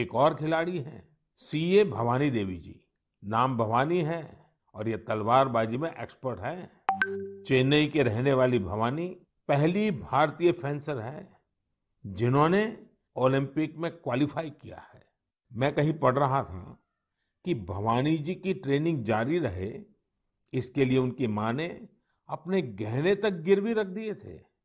एक और खिलाड़ी हैं सीए भवानी देवी जी नाम भवानी है और ये तलवारबाजी में एक्सपर्ट है चेन्नई के रहने वाली भवानी पहली भारतीय फेंसर है जिन्होंने ओलंपिक में क्वालिफाई किया है मैं कहीं पढ़ रहा था कि भवानी जी की ट्रेनिंग जारी रहे इसके लिए उनकी माँ ने अपने गहने तक गिरवी रख दिए थे